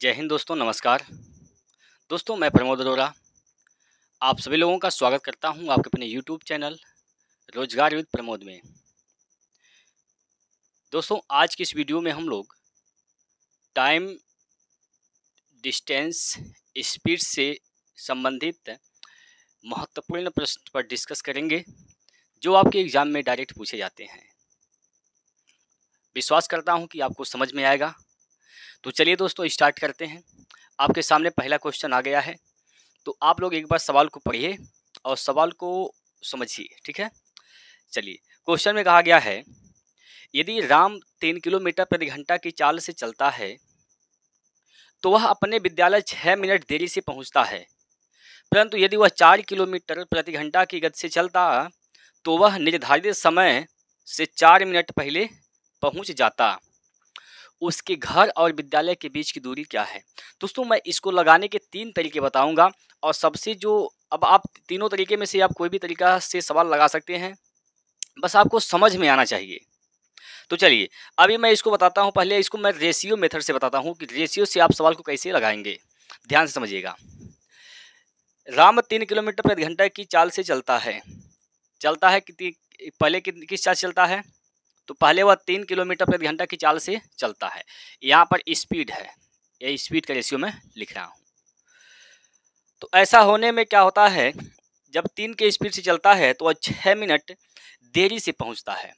जय हिंद दोस्तों नमस्कार दोस्तों मैं प्रमोद अरोरा आप सभी लोगों का स्वागत करता हूं आपके अपने YouTube channel Rojgar with Pramod में दोस्तों आज की इस वीडियो में हम लोग टाइम डिस्टेंस स्पीड से संबंधित महत्वपूर्ण प्रश्न पर डिस्कस करेंगे जो आपके एग्ज़ाम में डायरेक्ट पूछे जाते हैं विश्वास करता हूं कि आपको समझ में आएगा तो चलिए दोस्तों स्टार्ट करते हैं आपके सामने पहला क्वेश्चन आ गया है तो आप लोग एक बार सवाल को पढ़िए और सवाल को समझिए ठीक है चलिए क्वेश्चन में कहा गया है यदि राम तीन किलोमीटर प्रति घंटा की चाल से चलता है तो वह अपने विद्यालय छः मिनट देरी से पहुंचता है परंतु यदि वह चार किलोमीटर प्रति घंटा की गति से चलता तो वह निर्धारित समय से चार मिनट पहले पहुंच जाता उसके घर और विद्यालय के बीच की दूरी क्या है दोस्तों मैं इसको लगाने के तीन तरीके बताऊंगा और सबसे जो अब आप तीनों तरीके में से आप कोई भी तरीका से सवाल लगा सकते हैं बस आपको समझ में आना चाहिए तो चलिए अभी मैं इसको बताता हूँ पहले इसको मैं रेशियो मेथड से बताता हूँ कि रेशियो से आप सवाल को कैसे लगाएंगे ध्यान से समझिएगा राम तीन किलोमीटर प्रति घंटा की चाल से चलता है चलता है कि पहले किस चाल चलता है तो पहले वह तीन किलोमीटर प्रति घंटा की चाल से चलता है यहाँ पर स्पीड है ये स्पीड का रेशियो में लिख रहा हूँ तो ऐसा होने में क्या होता है जब तीन के स्पीड से चलता है तो वह छः मिनट देरी से पहुँचता है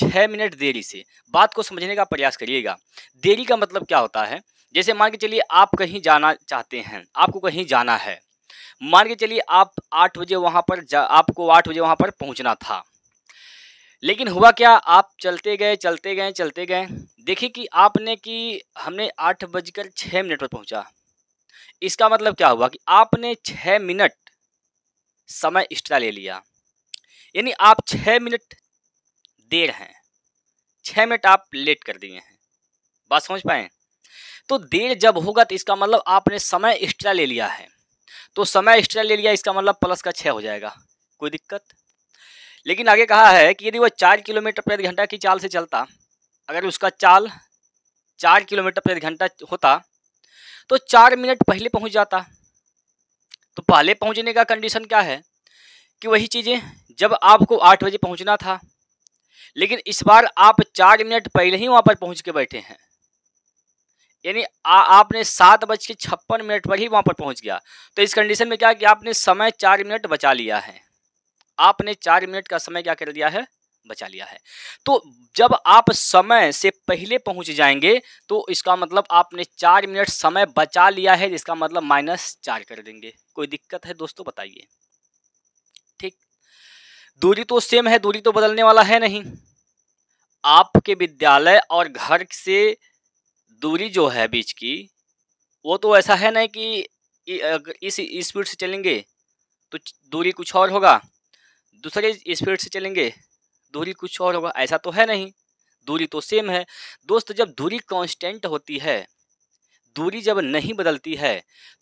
छः मिनट देरी से बात को समझने का प्रयास करिएगा देरी का मतलब क्या होता है जैसे मान के चलिए आप कहीं जाना चाहते हैं आपको कहीं जाना है मान के चलिए आप आठ बजे वहाँ पर जा आपको आठ बजे वहाँ पर पहुँचना था लेकिन हुआ क्या आप चलते गए चलते गए चलते गए देखिए कि आपने कि हमने आठ बजकर छः मिनट पर पहुंचा इसका मतलब क्या हुआ कि आपने छः मिनट समय एक्स्ट्रा ले लिया यानी आप छः मिनट देर हैं छः मिनट आप लेट कर दिए हैं बात समझ पाए तो देर जब होगा तो इसका मतलब आपने समय एक्स्ट्रा ले लिया है तो समय एक्स्ट्रा ले लिया इसका मतलब प्लस का छः हो जाएगा कोई दिक्कत लेकिन आगे कहा है कि यदि वह चार किलोमीटर प्रति घंटा की चाल से चलता अगर उसका चाल चार किलोमीटर प्रति घंटा होता तो चार मिनट पहले पहुंच जाता तो पहले पहुंचने का कंडीशन क्या है कि वही चीज़ें जब आपको आठ बजे पहुंचना था लेकिन इस बार आप चार मिनट पहले ही वहाँ पर पहुँच के बैठे हैं यानी आपने सात बज के छप्पन मिनट पर ही वहाँ पर पहुँच गया तो इस कंडीशन में क्या कि आपने समय चार मिनट बचा लिया है आपने चार मिनट का समय क्या कर लिया है बचा लिया है तो जब आप समय से पहले पहुंच जाएंगे तो इसका मतलब आपने चार मिनट समय बचा लिया है जिसका मतलब माइनस चार कर देंगे कोई दिक्कत है दोस्तों बताइए ठीक दूरी तो सेम है दूरी तो बदलने वाला है नहीं आपके विद्यालय और घर से दूरी जो है बीच की वो तो ऐसा है ना कि इस स्पीड से चलेंगे तो दूरी कुछ और होगा दूसरे स्पीड से चलेंगे दूरी कुछ और होगा ऐसा तो है नहीं दूरी तो सेम है दोस्त जब दूरी कांस्टेंट होती है दूरी जब नहीं बदलती है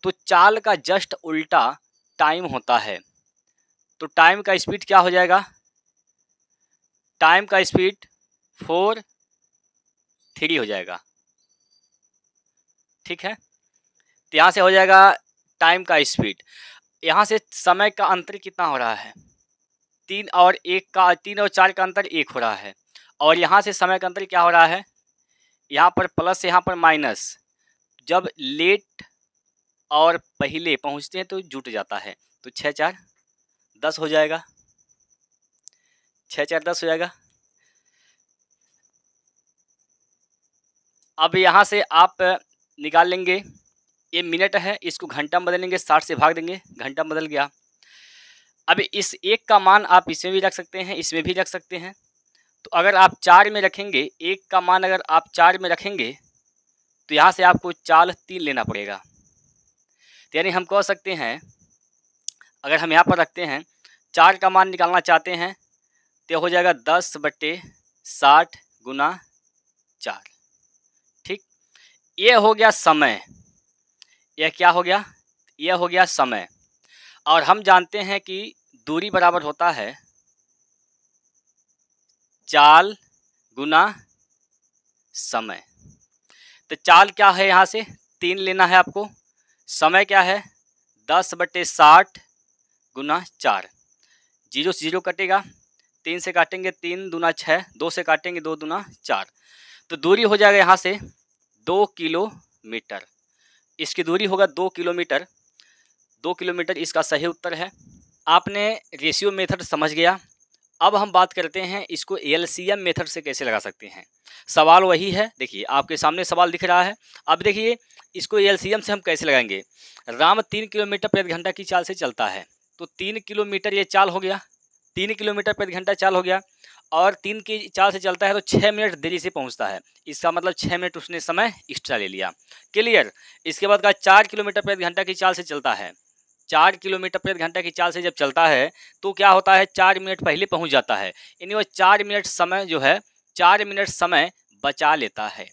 तो चाल का जस्ट उल्टा टाइम होता है तो टाइम का स्पीड क्या हो जाएगा टाइम का स्पीड फोर थ्री हो जाएगा ठीक है तो यहाँ से हो जाएगा टाइम का स्पीड यहाँ से समय का अंतर कितना हो रहा है तीन और एक का तीन और चार का अंतर एक हो रहा है और यहाँ से समय का अंतर क्या हो रहा है यहाँ पर प्लस यहाँ पर माइनस जब लेट और पहले पहुँचते हैं तो जुट जाता है तो छः चार दस हो जाएगा छः चार दस हो जाएगा अब यहाँ से आप निकाल लेंगे ये मिनट है इसको घंटा में बदलेंगे साठ से भाग देंगे घंटा बदल गया अब इस एक का मान आप इसमें भी रख सकते हैं इसमें भी रख सकते हैं तो अगर आप चार में रखेंगे एक का मान अगर आप चार में रखेंगे तो यहाँ से आपको चाल तीन लेना पड़ेगा तो यानी हम कह सकते हैं अगर हम यहाँ पर रखते हैं चार का मान निकालना चाहते हैं तो हो जाएगा दस बट्टे साठ गुना चार ठीक ये हो गया समय यह क्या हो गया यह हो गया समय और हम जानते हैं कि दूरी बराबर होता है चाल गुना समय तो चाल क्या है यहाँ से तीन लेना है आपको समय क्या है दस बटे साठ गुना चार जीरो से जीरो कटेगा तीन से काटेंगे तीन दूना छः दो से काटेंगे दो दूना चार तो दूरी हो जाएगा यहाँ से दो किलोमीटर इसकी दूरी होगा दो किलोमीटर दो किलोमीटर इसका सही उत्तर है आपने रेशियो मेथड समझ गया अब हम बात करते हैं इसको एल मेथड से कैसे लगा सकते हैं सवाल वही है देखिए आपके सामने सवाल दिख रहा है अब देखिए इसको एल से हम कैसे लगाएंगे राम तीन किलोमीटर प्रति घंटा की चाल से चलता है तो तीन किलोमीटर ये चाल हो गया तीन किलोमीटर प्रति घंटा चाल हो गया और तीन की चाल से चलता है तो छः मिनट देरी से पहुंचता है इसका मतलब छः मिनट उसने समय एक्स्ट्रा ले लिया क्लियर इसके बाद कहा चार किलोमीटर प्रति घंटा की चाल से चलता है चार किलोमीटर प्रति घंटा की चाल से जब चलता है तो क्या होता है चार मिनट पहले पहुँच जाता है यानी वह चार मिनट समय जो है चार मिनट समय बचा लेता है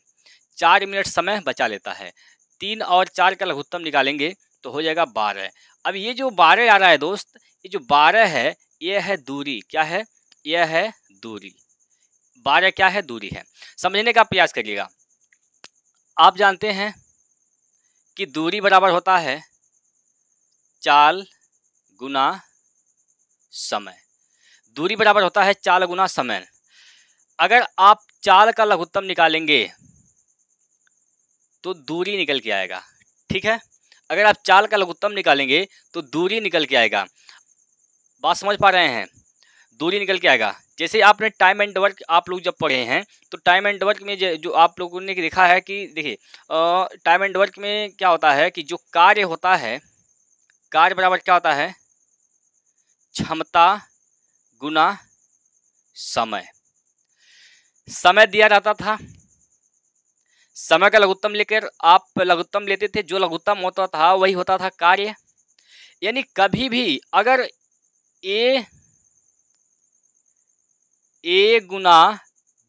चार मिनट समय बचा लेता है तीन और चार का लघुत्तम निकालेंगे तो हो जाएगा बारह अब ये जो बारह आ रहा है दोस्त ये जो बारह है यह है दूरी क्या है यह है दूरी बारह क्या है दूरी है समझने का प्रयास करिएगा आप जानते हैं कि दूरी बराबर होता है चाल गुना समय दूरी बराबर होता है चाल गुना समय अगर आप चाल का लघुत्तम निकालेंगे तो दूरी निकल के आएगा ठीक है अगर आप चाल का लघुत्तम निकालेंगे तो दूरी निकल के आएगा बात समझ पा रहे हैं दूरी निकल के आएगा जैसे आपने टाइम एंड वर्क आप लोग जब पढ़े हैं तो टाइम एंड वर्क में जो आप लोगों ने देखा है कि देखिए टाइम एंड वर्क में क्या होता है कि जो कार्य होता है कार्य बराबर क्या होता है क्षमता गुना समय समय दिया जाता था समय का लघुत्तम लेकर आप लघुत्तम लेते थे जो लघुत्तम होता था वही होता था कार्य यानी कभी भी अगर ए ए गुना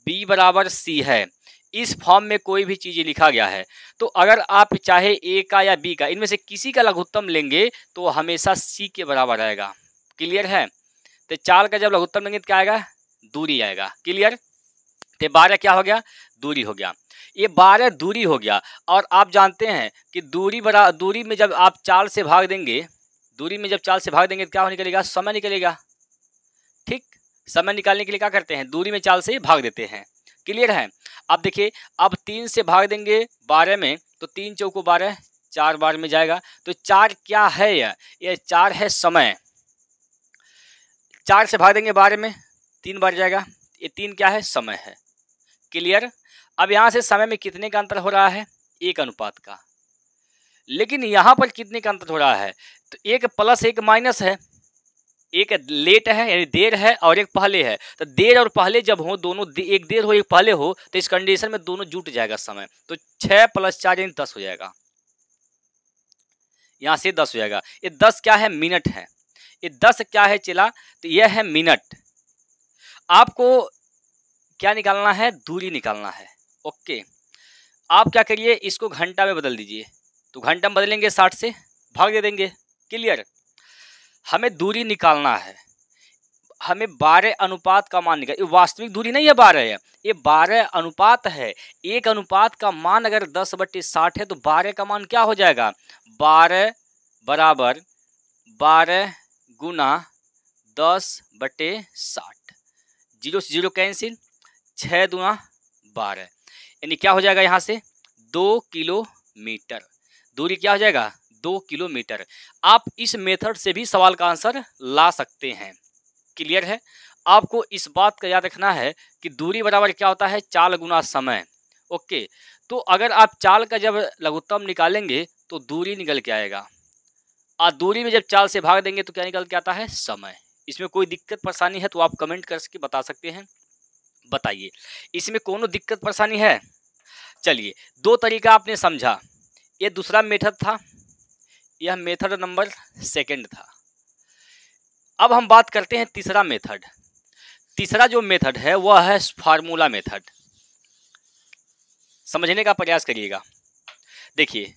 बी बराबर सी है इस फॉर्म में कोई भी चीज़ लिखा गया है तो अगर आप चाहे ए का या बी का इनमें से किसी का लघुत्तम लेंगे तो हमेशा सी के बराबर आएगा क्लियर है तो चार का जब लघुत्तम लेंगे तो क्या आएगा दूरी आएगा क्लियर तो बारह क्या हो गया दूरी हो गया ये बारह दूरी हो गया और आप जानते हैं कि दूरी बरा दूरी में जब आप चाल से भाग देंगे दूरी में जब चाल से भाग देंगे तो क्या निकलेगा समय निकलेगा ठीक समय निकालने के लिए क्या करते हैं दूरी में चाल से भाग देते हैं क्लियर है अब देखिए अब तीन से भाग देंगे बारह में तो तीन चौको बारह चार बार में जाएगा तो चार क्या है यह यह चार है समय चार से भाग देंगे बारह में तीन बार जाएगा ये तीन क्या है समय है क्लियर अब यहाँ से समय में कितने का अंतर हो रहा है एक अनुपात का लेकिन यहाँ पर कितने का अंतर हो रहा है तो एक प्लस एक माइनस है एक लेट है यानी देर है और एक पहले है तो देर और पहले जब हो दोनों दे, एक देर हो एक पहले हो तो इस कंडीशन में दोनों जुट जाएगा समय तो छः प्लस चार यानी दस हो जाएगा यहाँ से दस हो जाएगा ये दस क्या है मिनट है ये दस क्या है चिला तो यह है मिनट आपको क्या निकालना है दूरी निकालना है ओके आप क्या करिए इसको घंटा में बदल दीजिए तो घंटा में बदलेंगे साठ से भाग दे देंगे क्लियर हमें दूरी निकालना है हमें बारह अनुपात का मान निकाल ये वास्तविक दूरी नहीं है बारह है ये बारह अनुपात है एक अनुपात का मान अगर दस बट्टी साठ है तो बारह का मान क्या हो जाएगा बारह बराबर बारह गुना दस बटे साठ जीरो से जीरो कैंसिल छः दुना बारह यानी क्या हो जाएगा यहाँ से दो किलोमीटर दूरी क्या हो जाएगा दो किलोमीटर आप इस मेथड से भी सवाल का आंसर ला सकते हैं क्लियर है आपको इस बात का याद रखना है कि दूरी बराबर क्या होता है चाल गुना समय ओके तो अगर आप चाल का जब लघुत्तम निकालेंगे तो दूरी निकल के आएगा और दूरी में जब चाल से भाग देंगे तो क्या निकल के आता है समय इसमें कोई दिक्कत परेशानी है तो आप कमेंट करके बता सकते हैं बताइए इसमें कोनो दिक्कत परेशानी है चलिए दो तरीका आपने समझा ये दूसरा मेथड था यह मेथड नंबर सेकंड था अब हम बात करते हैं तीसरा मेथड तीसरा जो मेथड है वह है फार्मूला मेथड समझने का प्रयास करिएगा देखिए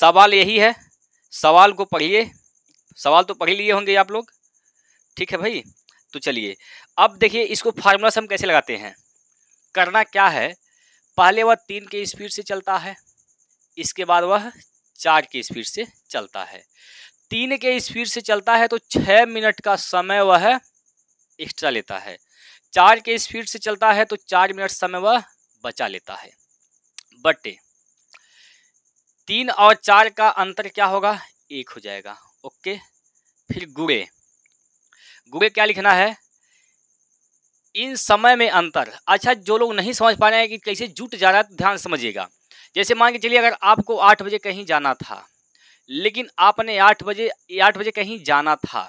सवाल यही है सवाल को पढ़िए सवाल तो पढ़ लिए होंगे आप लोग ठीक है भाई तो चलिए अब देखिए इसको फार्मूला से हम कैसे लगाते हैं करना क्या है पहले वह तीन के स्पीड से चलता है इसके बाद वह चार के स्पीड से चलता है तीन के स्पीड से चलता है तो छः मिनट का समय वह एक्स्ट्रा लेता है चार के स्पीड से चलता है तो चार मिनट समय वह बचा लेता है बटे तीन और चार का अंतर क्या होगा एक हो जाएगा ओके फिर गुड़े गुड़े क्या लिखना है इन समय में अंतर अच्छा जो लोग नहीं समझ पा रहे हैं कि कैसे जुट जा रहा है तो ध्यान समझिएगा जैसे मान के चलिए अगर आपको आठ बजे कहीं जाना था लेकिन आपने आठ बजे आठ बजे कहीं जाना था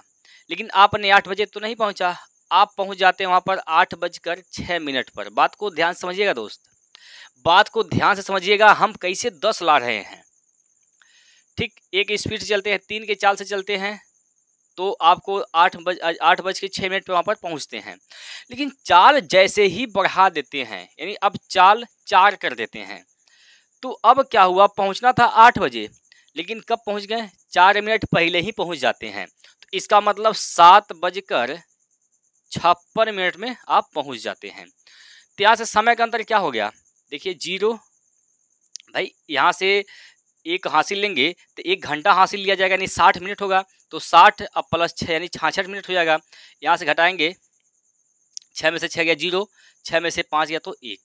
लेकिन आपने आठ बजे तो नहीं पहुंचा आप पहुंच जाते हैं वहां पर आठ बजकर छः मिनट पर बात को ध्यान समझिएगा दोस्त बात को ध्यान से समझिएगा हम कैसे दस ला रहे हैं ठीक एक स्पीड से चलते हैं तीन के चाल से चलते हैं तो आपको आठ बज आठ बज के छः मिनट पर वहाँ पर पहुँचते हैं लेकिन चाल जैसे ही बढ़ा देते हैं यानी अब चाल चार कर देते हैं तो अब क्या हुआ पहुंचना था आठ बजे लेकिन कब पहुंच गए चार मिनट पहले ही पहुंच जाते हैं तो इसका मतलब सात बजकर छप्पन मिनट में आप पहुंच जाते हैं तो यहाँ से समय का अंतर क्या हो गया देखिए जीरो भाई यहाँ से एक हासिल लेंगे तो एक घंटा हासिल लिया जाएगा यानी साठ मिनट होगा तो साठ अब प्लस छः यानी छाछठ मिनट हो जाएगा यहाँ से घटाएंगे छः में से छः गया जीरो छः में से पाँच गया तो एक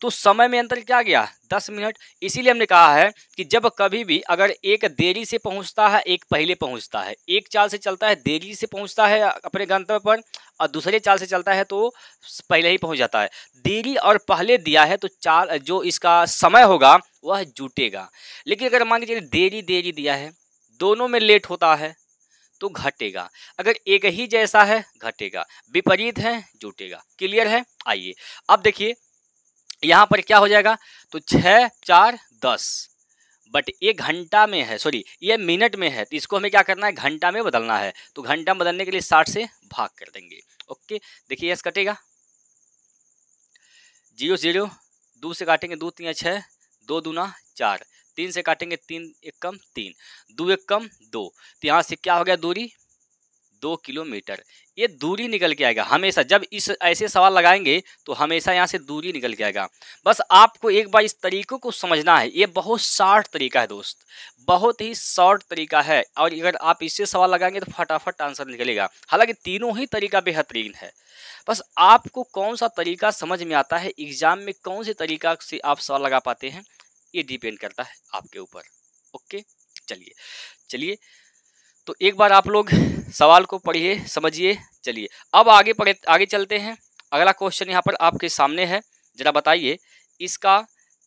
तो समय में अंतर क्या गया दस मिनट इसीलिए हमने कहा है कि जब कभी भी अगर एक देरी से पहुंचता है एक पहले पहुंचता है एक चाल से चलता है देरी से पहुंचता है अपने गंतव्य पर और दूसरे चाल से चलता है तो पहले ही पहुंच जाता है देरी और पहले दिया है तो चाल जो इसका समय होगा वह जुटेगा लेकिन अगर मान लीजिए देरी देरी दिया है दोनों में लेट होता है तो घटेगा अगर एक ही जैसा है घटेगा विपरीत है जुटेगा क्लियर है आइए अब देखिए यहाँ पर क्या हो जाएगा तो छः चार दस बट ये घंटा में है सॉरी ये मिनट में है तो इसको हमें क्या करना है घंटा में बदलना है तो घंटा बदलने के लिए साठ से भाग कर देंगे ओके देखिए यस कटेगा जीरो जीरो दो से काटेंगे दो तीन छः दो दूना चार तीन से काटेंगे तीन एक कम तीन दो एक कम दो तो यहाँ से क्या हो गया दूरी दो किलोमीटर ये दूरी निकल के आएगा हमेशा जब इस ऐसे सवाल लगाएंगे तो हमेशा यहाँ से दूरी निकल के आएगा बस आपको एक बार इस तरीकों को समझना है ये बहुत शॉर्ट तरीका है दोस्त बहुत ही शॉर्ट तरीका है और अगर आप इससे सवाल लगाएंगे तो फटाफट आंसर निकलेगा हालांकि तीनों ही तरीका बेहतरीन है बस आपको कौन सा तरीका समझ में आता है एग्जाम में कौन से तरीका से आप सवाल लगा पाते हैं ये डिपेंड करता है आपके ऊपर ओके चलिए चलिए तो एक बार आप लोग सवाल को पढ़िए समझिए चलिए अब आगे पढ़े आगे चलते हैं अगला क्वेश्चन यहाँ पर आपके सामने है जरा बताइए इसका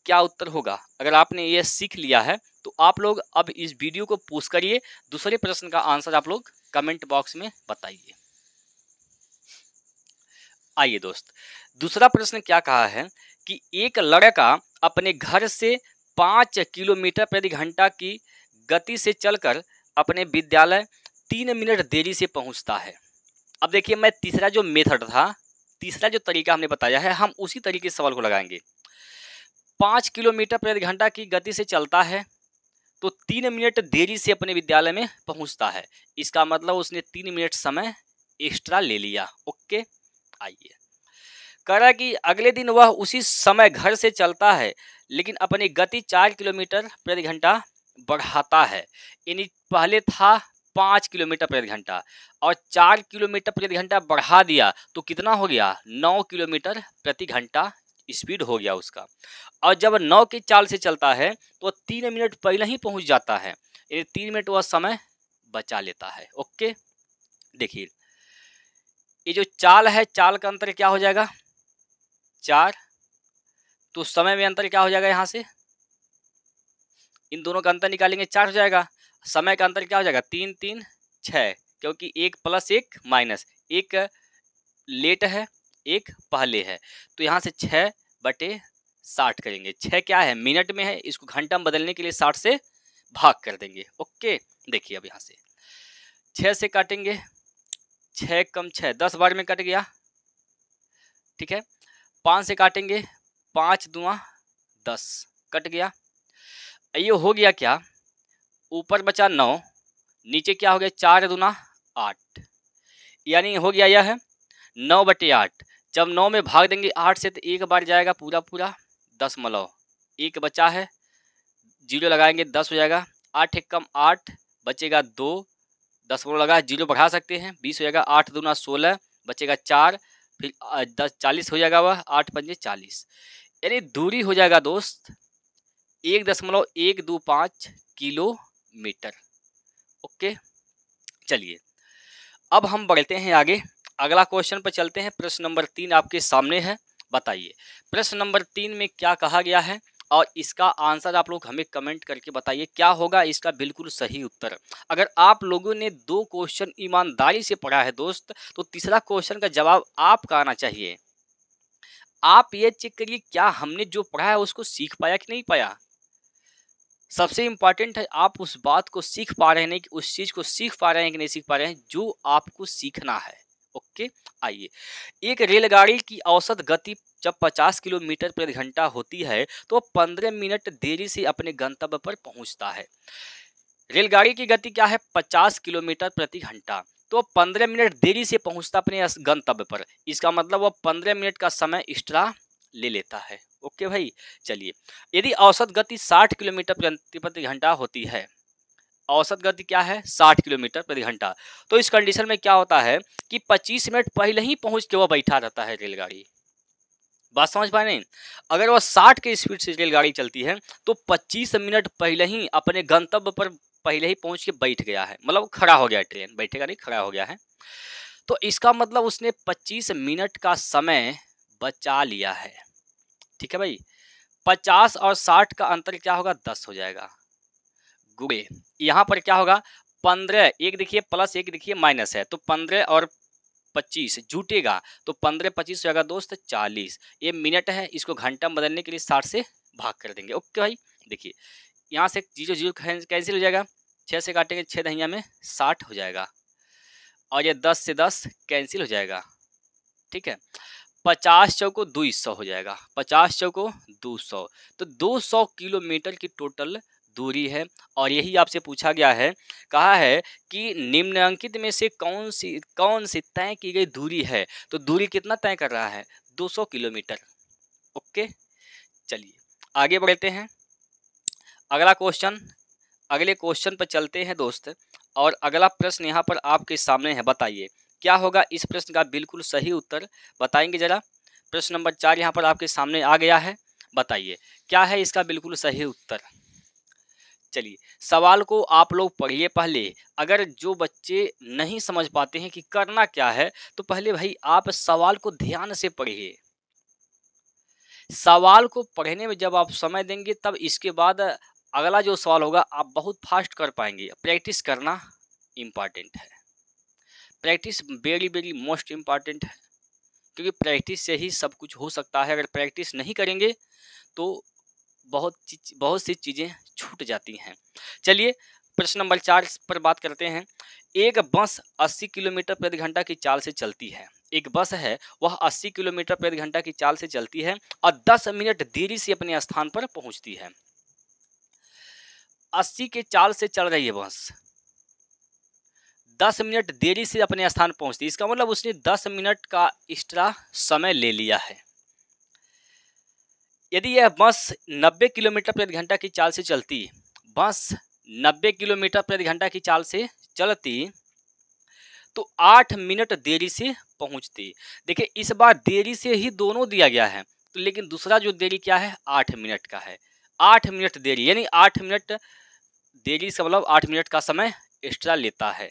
क्या उत्तर होगा अगर आपने ये सीख लिया है तो आप लोग अब इस वीडियो को पोस्ट करिए दूसरे प्रश्न का आंसर आप लोग कमेंट बॉक्स में बताइए आइए दोस्त दूसरा प्रश्न क्या कहा है कि एक लड़का अपने घर से पाँच किलोमीटर प्रति घंटा की गति से चलकर अपने विद्यालय तीन मिनट देरी से पहुंचता है अब देखिए मैं तीसरा जो मेथड था तीसरा जो तरीका हमने बताया है हम उसी तरीके से सवाल को लगाएंगे पाँच किलोमीटर प्रति घंटा की गति से चलता है तो तीन मिनट देरी से अपने विद्यालय में पहुंचता है इसका मतलब उसने तीन मिनट समय एक्स्ट्रा ले लिया ओके आइए कह रहा कि अगले दिन वह उसी समय घर से चलता है लेकिन अपनी गति चार किलोमीटर प्रति घंटा बढ़ाता है यानी पहले था पाँच किलोमीटर प्रति घंटा और चार किलोमीटर प्रति घंटा बढ़ा दिया तो कितना हो गया नौ किलोमीटर प्रति घंटा स्पीड हो गया उसका और जब नौ की चाल से चलता है तो तीन मिनट पहले ही पहुंच जाता है यानी तीन मिनट वह समय बचा लेता है ओके देखिए ये जो चाल है चाल का अंतर क्या हो जाएगा चार तो समय में अंतर क्या हो जाएगा यहाँ से इन दोनों का अंतर निकालेंगे चार हो जाएगा समय का अंतर क्या हो जाएगा तीन तीन छः क्योंकि एक प्लस एक माइनस एक लेट है एक पहले है तो यहाँ से छः बटे साठ करेंगे छः क्या है मिनट में है इसको घंटा में बदलने के लिए साठ से भाग कर देंगे ओके देखिए अब यहाँ से छः से काटेंगे छः कम छः दस बार में कट गया ठीक है पाँच से काटेंगे पाँच दुआ दस कट गया ये हो गया क्या ऊपर बचा नौ नीचे क्या हो गया चार दुना आठ यानी हो गया यह है नौ बटे आठ जब नौ में भाग देंगे आठ से तो एक बार जाएगा पूरा पूरा दस मलव एक बचा है जीरो लगाएंगे दस हो जाएगा आठ एक कम आठ बचेगा दो दस मलव लगा जीरो बढ़ा सकते हैं बीस हो जाएगा आठ दुना सोलह बचेगा चार फिर दस चालीस हो जाएगा वह आठ पंजे चालीस यानी दूरी हो जाएगा दोस्त एक दशमलव एक दो पाँच किलोमीटर ओके चलिए अब हम बढ़ते हैं आगे अगला क्वेश्चन पर चलते हैं प्रश्न नंबर तीन आपके सामने है बताइए प्रश्न नंबर तीन में क्या कहा गया है और इसका आंसर आप लोग हमें कमेंट करके बताइए क्या होगा इसका बिल्कुल सही उत्तर अगर आप लोगों ने दो क्वेश्चन ईमानदारी से पढ़ा है दोस्त तो तीसरा क्वेश्चन का जवाब आपका आना चाहिए आप ये चेक करिए क्या हमने जो पढ़ा है उसको सीख पाया कि नहीं पाया सबसे इम्पॉर्टेंट है आप उस बात को सीख पा रहे हैं कि उस चीज़ को सीख पा रहे हैं कि नहीं सीख पा रहे हैं जो आपको सीखना है ओके आइए एक रेलगाड़ी की औसत गति जब 50 किलोमीटर प्रति घंटा होती है तो 15 मिनट देरी से अपने गंतव्य पर पहुंचता है रेलगाड़ी की गति क्या है 50 किलोमीटर प्रति घंटा तो पंद्रह मिनट देरी से पहुंचता अपने गंतव्य पर इसका मतलब वह पंद्रह मिनट का समय एक्स्ट्रा ले लेता है ओके भाई चलिए यदि औसत गति 60 किलोमीटर प्रति घंटा होती है औसत गति क्या है 60 किलोमीटर प्रति घंटा तो इस कंडीशन में क्या होता है कि 25 मिनट पहले ही पहुंच के वह बैठा रहता है रेलगाड़ी बात समझ पाए नहीं अगर वह 60 के स्पीड से रेलगाड़ी चलती है तो 25 मिनट पहले ही अपने गंतव्य पर पहले ही पहुंच के बैठ गया है मतलब खड़ा हो गया ट्रेन बैठेगा नहीं खड़ा हो गया है तो इसका मतलब उसने 25 मिनट का समय बचा लिया है ठीक है भाई 50 और 60 का अंतर क्या होगा 10 हो जाएगा गुड़े यहाँ पर क्या होगा 15 एक देखिए प्लस एक देखिए माइनस है तो 15 और पच्चीस जुटेगा तो पंद्रह पच्चीस हो जाएगा दोस्त चालीस ये मिनट है इसको घंटा बदलने के लिए साठ से भाग कर देंगे ओके भाई देखिए यहाँ से जीरो जीरो कैंसिल हो जाएगा छः से काटेंगे छः दहिया में साठ हो जाएगा और ये दस से दस कैंसिल हो जाएगा ठीक है पचास चौको दो सौ हो जाएगा पचास चौको दो सौ तो दो सौ किलोमीटर की टोटल दूरी है और यही आपसे पूछा गया है कहा है कि निम्नांकित में से कौन सी कौन सी तय की गई दूरी है तो दूरी कितना तय कर रहा है दो सौ किलोमीटर ओके चलिए आगे बढ़ते हैं अगला क्वेश्चन अगले क्वेश्चन पर चलते हैं दोस्त और अगला प्रश्न यहाँ पर आपके सामने है बताइए क्या होगा इस प्रश्न का बिल्कुल सही उत्तर बताएंगे जरा प्रश्न नंबर चार यहाँ पर आपके सामने आ गया है बताइए क्या है इसका बिल्कुल सही उत्तर चलिए सवाल को आप लोग पढ़िए पहले अगर जो बच्चे नहीं समझ पाते हैं कि करना क्या है तो पहले भाई आप सवाल को ध्यान से पढ़िए सवाल को पढ़ने में जब आप समय देंगे तब इसके बाद अगला जो सवाल होगा आप बहुत फास्ट कर पाएंगे प्रैक्टिस करना इम्पॉर्टेंट है practice very very most important है क्योंकि प्रैक्टिस से ही सब कुछ हो सकता है अगर प्रैक्टिस नहीं करेंगे तो बहुत चीज बहुत सी चीज़ें छूट जाती हैं चलिए प्रश्न नंबर चार पर बात करते हैं एक बस 80 किलोमीटर प्रति घंटा की चाल से चलती है एक बस है वह 80 किलोमीटर प्रति घंटा की चाल से चलती है और 10 मिनट देरी से अपने स्थान पर पहुंचती है अस्सी के चाल से चल रही है बस दस मिनट देरी से अपने स्थान पहुंचती इसका मतलब उसने दस मिनट का एक्स्ट्रा समय ले लिया है यदि यह बस नब्बे किलोमीटर प्रति घंटा की चाल से चलती बस नब्बे किलोमीटर प्रति घंटा की चाल से चलती तो आठ मिनट देरी से पहुंचती देखिए इस बार देरी से ही दोनों दिया गया है तो लेकिन दूसरा जो देरी क्या है आठ मिनट का है आठ मिनट देरी यानी आठ मिनट डेली इसका मतलब आठ मिनट का समय एक्स्ट्रा लेता है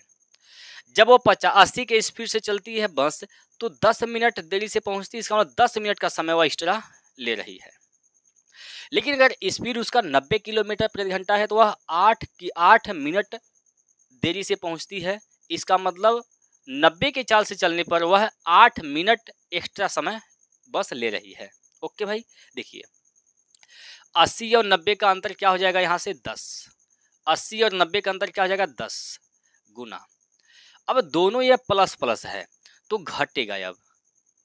जब वो पचास अस्सी के स्पीड से चलती है बस तो दस मिनट देरी से पहुंचती है इसका मतलब दस मिनट का समय वह एक्स्ट्रा ले रही है लेकिन अगर स्पीड उसका नब्बे किलोमीटर प्रति घंटा है तो वह आठ की आठ मिनट देरी से पहुंचती है इसका मतलब नब्बे के चाल से चलने पर वह आठ मिनट एक्स्ट्रा समय बस ले रही है ओके भाई देखिए अस्सी और नब्बे का अंतर क्या हो जाएगा यहाँ से दस अस्सी और नब्बे का अंतर क्या हो जाएगा दस गुना अब दोनों ये प्लस प्लस है तो घटेगा अब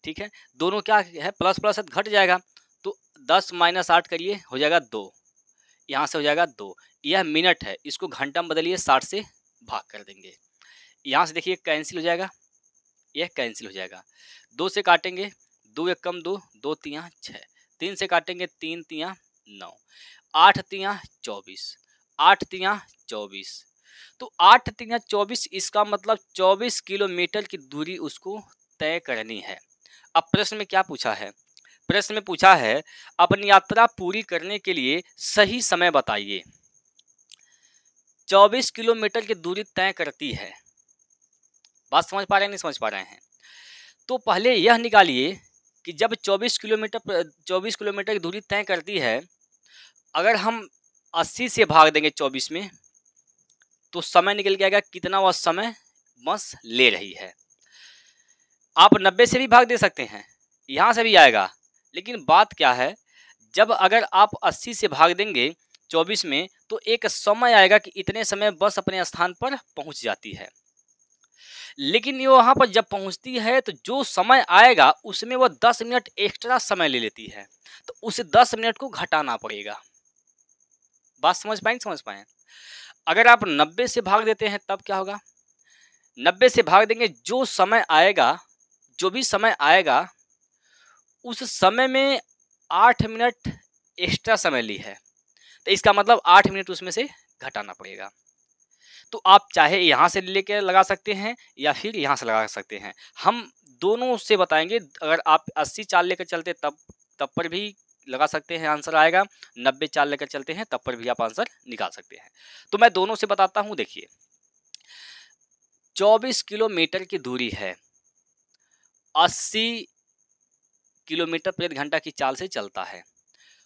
ठीक है दोनों क्या है प्लस प्लस है तो घट जाएगा तो दस माइनस आठ करिए हो जाएगा दो यहाँ से हो जाएगा दो यह मिनट है इसको घंटा में बदलिए साठ से भाग कर देंगे यहाँ से देखिए कैंसिल हो जाएगा यह कैंसिल हो जाएगा दो से काटेंगे दो एक कम दो दो तियाँ छः तीन से काटेंगे तीन तियाँ नौ आठ तियाँ चौबीस आठ तिया चौबीस तो आठ तिया चौबीस इसका मतलब चौबीस किलोमीटर की दूरी उसको तय करनी है अब प्रश्न में क्या पूछा है प्रश्न में पूछा है अपनी यात्रा पूरी करने के लिए सही समय बताइए 24 किलोमीटर की दूरी तय करती है बात समझ पा रहे हैं नहीं समझ पा रहे हैं तो पहले यह निकालिए कि जब 24 किलोमीटर 24 किलोमीटर की दूरी तय करती है अगर हम अस्सी से भाग देंगे चौबीस में तो समय निकल के आएगा कितना वह समय बस ले रही है आप नब्बे से भी भाग दे सकते हैं यहाँ से भी आएगा लेकिन बात क्या है जब अगर आप अस्सी से भाग देंगे चौबीस में तो एक समय आएगा कि इतने समय बस अपने स्थान पर पहुँच जाती है लेकिन ये वहाँ पर जब पहुँचती है तो जो समय आएगा उसमें वह दस मिनट एक्स्ट्रा समय ले लेती है तो उस दस मिनट को घटाना पड़ेगा बात समझ पाए समझ पाए अगर आप नब्बे से भाग देते हैं तब क्या होगा नब्बे से भाग देंगे जो समय आएगा जो भी समय आएगा उस समय में आठ मिनट एक्स्ट्रा समय ली है तो इसका मतलब आठ मिनट उसमें से घटाना पड़ेगा तो आप चाहे यहाँ से लेकर लगा सकते हैं या फिर यहाँ से लगा सकते हैं हम दोनों से बताएंगे अगर आप अस्सी चाल लेकर चलते तब तब पर भी लगा सकते हैं आंसर आएगा नब्बे चार लेकर चलते हैं तब पर भी आप आंसर निकाल सकते हैं तो मैं दोनों से बताता हूं देखिए चौबीस किलोमीटर की दूरी है अस्सी किलोमीटर प्रति घंटा की चाल से चलता है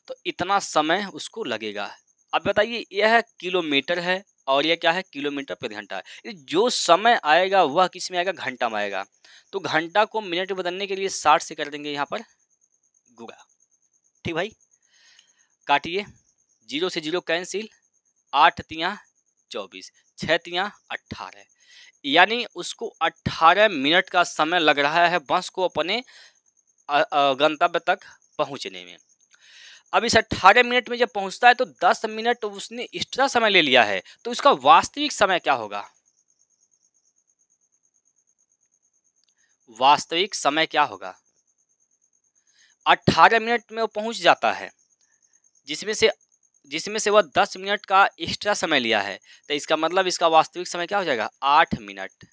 तो इतना समय उसको लगेगा अब बताइए यह किलोमीटर है और यह क्या है किलोमीटर प्रति घंटा जो समय आएगा वह किस में आएगा घंटा में आएगा तो घंटा को मिनट बदलने के लिए साठ से कर देंगे यहाँ पर गुगा ठीक भाई काटिए जीरो से जीरो कैंसिल आठ तियाँ चौबीस छः तियाँ अट्ठारह यानी उसको अट्ठारह मिनट का समय लग रहा है बस को अपने गंतव्य तक पहुंचने में अब इस अट्ठारह मिनट में जब पहुंचता है तो दस मिनट तो उसने एक्स्ट्रा समय ले लिया है तो इसका वास्तविक समय क्या होगा वास्तविक समय क्या होगा अट्ठारह मिनट में वो पहुंच जाता है जिसमें से जिसमें से वह दस मिनट का एक्स्ट्रा समय लिया है तो इसका मतलब इसका वास्तविक समय क्या हो जाएगा आठ मिनट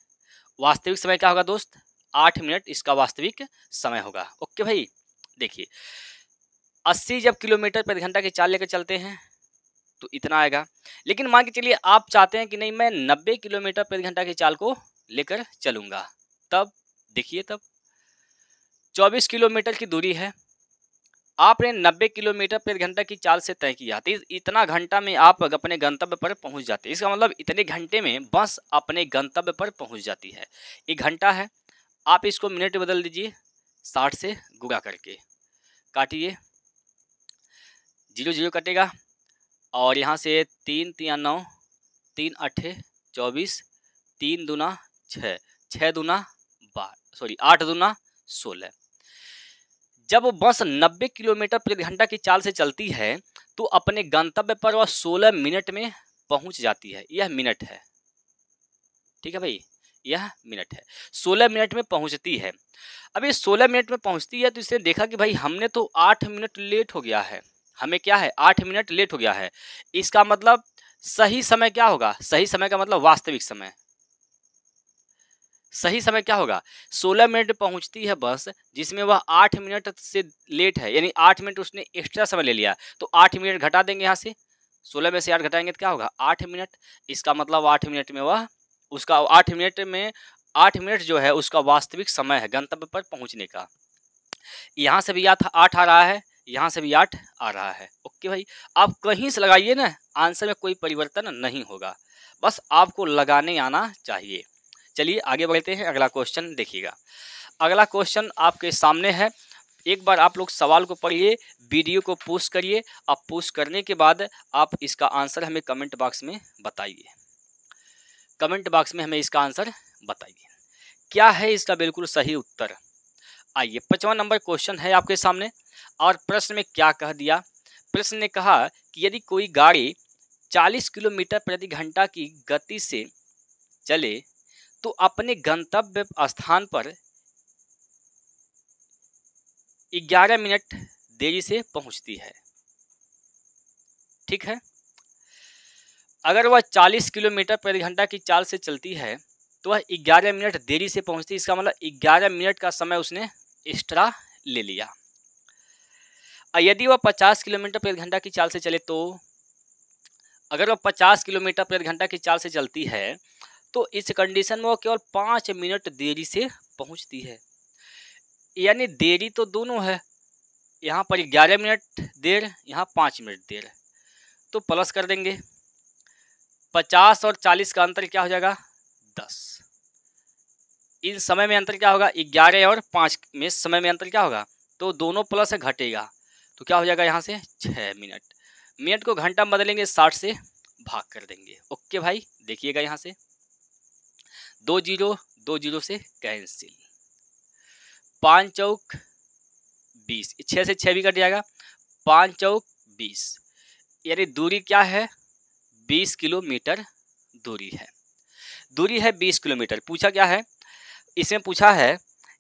वास्तविक समय क्या होगा दोस्त आठ मिनट इसका वास्तविक समय होगा ओके भाई देखिए अस्सी जब किलोमीटर प्रति घंटा की चाल लेकर चलते हैं तो इतना आएगा लेकिन मान के चलिए आप चाहते हैं कि नहीं मैं नब्बे किलोमीटर प्रति घंटा की चाल को लेकर चलूँगा तब देखिए तब चौबीस किलोमीटर की दूरी है आपने 90 किलोमीटर प्रति घंटा की चाल से तय किया तो इतना घंटा में आप अपने गंतव्य पर पहुंच जाते हैं इसका मतलब इतने घंटे में बस अपने गंतव्य पर पहुंच जाती है एक घंटा है आप इसको मिनट बदल दीजिए साठ से गुगा करके काटिए जीरो जीरो कटेगा और यहाँ से तीन तीन नौ तीन अट्ठे चौबीस तीन दूना छः छः दूना बारह सॉरी आठ दूना सोलह जब बस 90 किलोमीटर प्रति घंटा की चाल से चलती है तो अपने गंतव्य पर वह 16 मिनट में पहुंच जाती है यह मिनट है ठीक है भाई यह मिनट है 16 मिनट में पहुंचती है अब ये 16 मिनट में पहुंचती है तो इसने देखा कि भाई हमने तो 8 मिनट लेट हो गया है हमें क्या है 8 मिनट लेट हो गया है इसका मतलब सही समय क्या होगा सही समय का मतलब वास्तविक समय सही समय क्या होगा 16 मिनट पहुंचती है बस जिसमें वह 8 मिनट से लेट है यानी 8 मिनट उसने एक्स्ट्रा समय ले लिया तो 8 मिनट घटा देंगे यहाँ से 16 में से 8 घटाएंगे तो क्या होगा 8 मिनट इसका मतलब 8 मिनट में वह उसका 8 मिनट में 8 मिनट जो है उसका वास्तविक समय है गंतव्य पर पहुँचने का यहाँ से भी या आठ आ रहा है यहाँ से भी आठ आ रहा है ओके भाई आप कहीं से लगाइए ना आंसर में कोई परिवर्तन नहीं होगा बस आपको लगाने आना चाहिए चलिए आगे बढ़ते हैं अगला क्वेश्चन देखिएगा अगला क्वेश्चन आपके सामने है एक बार आप लोग सवाल को पढ़िए वीडियो को पोस्ट करिए आप पोस्ट करने के बाद आप इसका आंसर हमें कमेंट बॉक्स में बताइए कमेंट बॉक्स में हमें इसका आंसर बताइए क्या है इसका बिल्कुल सही उत्तर आइए पचवा नंबर क्वेश्चन है आपके सामने और प्रश्न में क्या कह दिया प्रश्न ने कहा कि यदि कोई गाड़ी 40 किलोमीटर प्रति घंटा की गति से चले तो अपने गंतव्य स्थान पर 11 मिनट देरी से पहुंचती है ठीक है अगर वह 40 किलोमीटर प्रति घंटा की चाल से चलती है तो वह 11 मिनट देरी से पहुंचती इसका मतलब 11 मिनट का समय उसने एक्स्ट्रा ले लिया और यदि वह 50 किलोमीटर प्रति घंटा की चाल से चले तो अगर वह 50 किलोमीटर प्रति घंटा की चाल से चलती है तो इस कंडीशन में वो केवल पाँच मिनट देरी से पहुंचती है यानी देरी तो दोनों है यहाँ पर ग्यारह मिनट देर यहाँ पाँच मिनट देर तो प्लस कर देंगे पचास और चालीस का अंतर क्या हो जाएगा दस इन समय में अंतर क्या होगा ग्यारह और पाँच में समय में अंतर क्या होगा तो दोनों प्लस घटेगा तो क्या हो जाएगा यहाँ से छः मिनट मिनट को घंटा बदलेंगे साठ से भाग कर देंगे ओके भाई देखिएगा यहाँ से दो जीरो दो जीरो से कैंसिल पाँच चौक बीस छः से छः भी कट जाएगा पाँच चौक बीस यानी दूरी क्या है बीस किलोमीटर दूरी है दूरी है बीस किलोमीटर पूछा क्या है इसमें पूछा है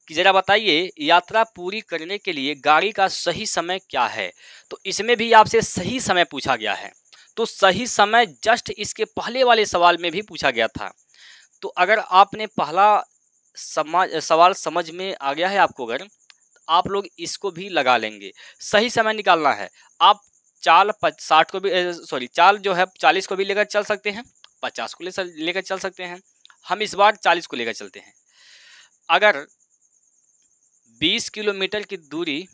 कि जरा बताइए यात्रा पूरी करने के लिए गाड़ी का सही समय क्या है तो इसमें भी आपसे सही समय पूछा गया है तो सही समय जस्ट इसके पहले वाले सवाल में भी पूछा गया था तो अगर आपने पहला समाज सवाल समझ में आ गया है आपको अगर तो आप लोग इसको भी लगा लेंगे सही समय निकालना है आप चाल साठ को भी सॉरी चाल जो है चालीस को भी लेकर चल सकते हैं पचास को लेकर चल सकते हैं हम इस बार चालीस को लेकर चलते हैं अगर बीस किलोमीटर की दूरी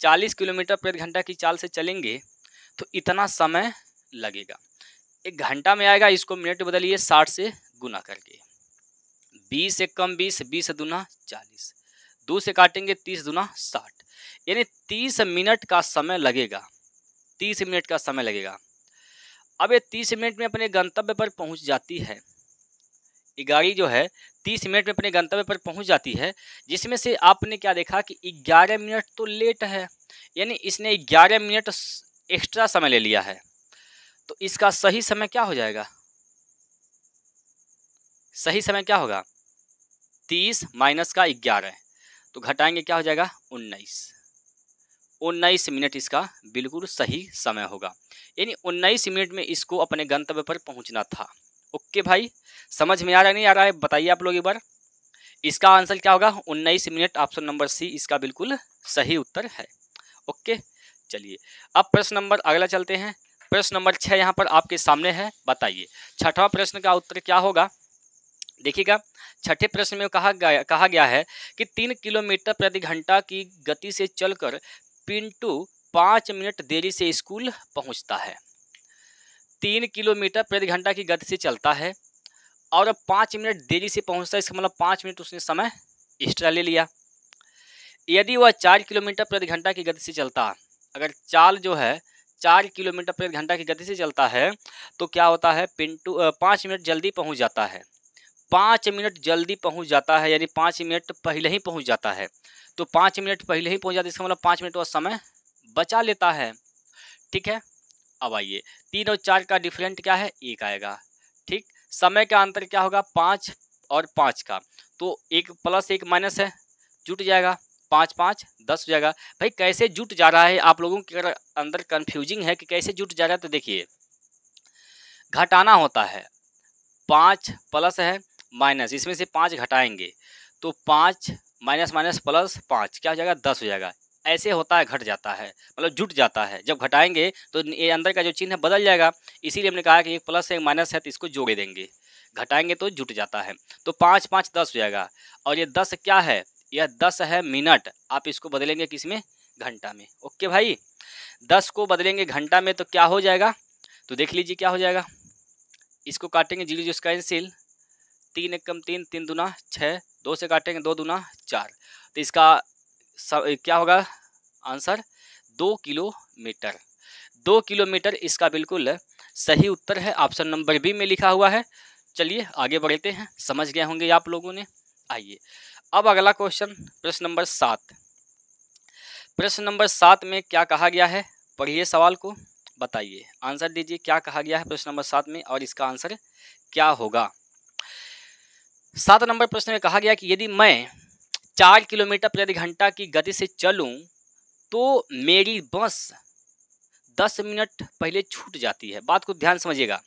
चालीस किलोमीटर प्रति घंटा की चाल से चलेंगे तो इतना समय लगेगा एक घंटा में आएगा इसको मिनट बदलिए साठ से गुना करके बीस से कम बीस बीस दुना चालीस दो से काटेंगे तीस दुना साठ यानी तीस मिनट का समय लगेगा तीस मिनट का समय लगेगा अब ये तीस मिनट में अपने गंतव्य पर पहुंच जाती है गाड़ी जो है तीस मिनट में अपने गंतव्य पर पहुंच जाती है जिसमें से आपने क्या देखा कि ग्यारह मिनट तो लेट है यानी इसने ग्यारह मिनट एक्स्ट्रा समय ले लिया है तो इसका सही समय क्या हो जाएगा सही समय क्या होगा तीस माइनस का ग्यारह तो घटाएंगे क्या हो जाएगा उन्नीस उन्नीस मिनट इसका बिल्कुल सही समय होगा यानी उन्नीस मिनट में इसको अपने गंतव्य पर पहुंचना था ओके भाई समझ में आ रहा नहीं आ रहा है बताइए आप लोग एक बार इसका आंसर क्या होगा उन्नीस मिनट ऑप्शन नंबर सी इसका बिल्कुल सही उत्तर है ओके चलिए अब प्रश्न नंबर अगला चलते हैं प्रश्न नंबर छह यहाँ पर आपके सामने है बताइए छठवां प्रश्न का उत्तर क्या होगा देखिएगा छठे प्रश्न में कहा गया कहा गया है कि तीन किलोमीटर प्रति घंटा की गति से चलकर पिंटू पाँच मिनट देरी से स्कूल पहुंचता है तीन किलोमीटर प्रति घंटा की गति से चलता है और अब पाँच मिनट देरी से पहुंचता है इसका मतलब पाँच मिनट उसने समय एक्स्ट्रा ले लिया यदि वह चार किलोमीटर प्रति घंटा की गति से चलता अगर चाल जो है चार किलोमीटर प्रति घंटा की गति से चलता है तो क्या होता है पिंटू पाँच मिनट जल्दी पहुँच जाता है पाँच मिनट जल्दी पहुँच जाता है यानी पाँच मिनट पहले ही पहुँच जाता है तो पाँच मिनट पहले ही पहुँच जाता है इसका मतलब पाँच मिनट का समय बचा लेता है ठीक है अब आइए तीन और चार का डिफरेंट क्या है एक आएगा ठीक समय का अंतर क्या होगा पाँच और पाँच का तो एक प्लस एक माइनस है जुट जाएगा पाँच पाँच दस हो जाएगा भाई कैसे जुट जा रहा है आप लोगों के अंदर कन्फ्यूजिंग है कि कैसे जुट जा रहा है तो देखिए घटाना होता है पाँच प्लस है माइनस इसमें से पाँच घटाएंगे तो पाँच माइनस माइनस प्लस पाँच क्या हो जाएगा दस हो जाएगा ऐसे होता है घट जाता है मतलब जुट जाता है जब घटाएंगे तो ये अंदर का जो चिन्ह है बदल जाएगा इसीलिए हमने कहा कि एक प्लस है एक माइनस है तो इसको जोड़े देंगे घटाएंगे तो जुट जाता है तो पाँच पाँच दस हो जाएगा और ये दस क्या है यह दस है मिनट आप इसको बदलेंगे किस में घंटा में ओके भाई दस को बदलेंगे घंटा में तो क्या हो जाएगा तो देख लीजिए क्या हो जाएगा इसको काटेंगे जीरो जीरो कैंसिल तीन एक कम तीन तीन दुना छः दो से काटेंगे दो दुना चार तो इसका सब क्या होगा आंसर दो किलोमीटर दो किलोमीटर इसका बिल्कुल सही उत्तर है ऑप्शन नंबर बी में लिखा हुआ है चलिए आगे बढ़ते हैं समझ गए होंगे आप लोगों ने आइए अब अगला क्वेश्चन प्रश्न नंबर सात प्रश्न नंबर सात में क्या कहा गया है पढ़िए सवाल को बताइए आंसर दीजिए क्या कहा गया है प्रश्न नंबर सात में और इसका आंसर क्या होगा सात नंबर प्रश्न में कहा गया कि यदि मैं चार किलोमीटर प्रति घंटा की गति से चलूं तो मेरी बस दस मिनट पहले छूट जाती है बात को ध्यान समझिएगा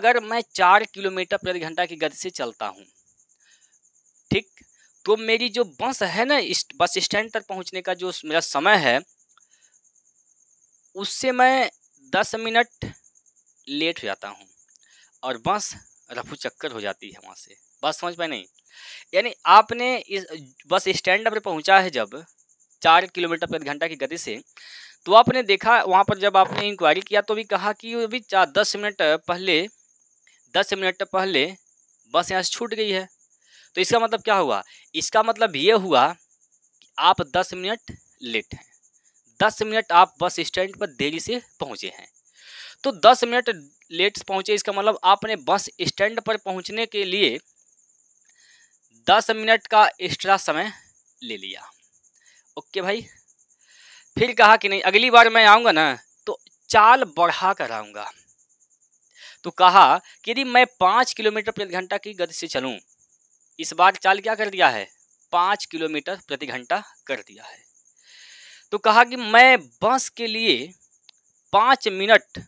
अगर मैं चार किलोमीटर प्रति घंटा की गति से चलता हूँ ठीक तो मेरी जो बस है ना इस बस स्टैंड तक पहुंचने का जो मेरा समय है उससे मैं दस मिनट लेट हो जाता हूँ और बस रफू चक्कर हो जाती है वहाँ से बस समझ पाए नहीं यानी आपने इस बस स्टैंड पर पहुँचा है जब चार किलोमीटर प्रति घंटा की गति से तो आपने देखा वहाँ पर जब आपने इंक्वायरी किया तो भी कहा कि अभी चार दस मिनट पहले दस मिनट पहले बस यहाँ से छूट गई है तो इसका मतलब क्या हुआ इसका मतलब ये हुआ कि आप दस मिनट लेट हैं दस मिनट आप बस स्टैंड पर देरी से पहुँचे हैं तो दस मिनट लेट पहुँचे इसका मतलब आपने बस स्टैंड पर पहुँचने के लिए दस मिनट का एक्स्ट्रा समय ले लिया ओके भाई फिर कहा कि नहीं अगली बार मैं आऊँगा ना तो चाल बढ़ा कर आऊँगा तो कहा कि यदि मैं पाँच किलोमीटर प्रति घंटा की गति से चलूँ इस बार चाल क्या कर दिया है पाँच किलोमीटर प्रति घंटा कर दिया है तो कहा कि मैं बस के लिए पाँच मिनट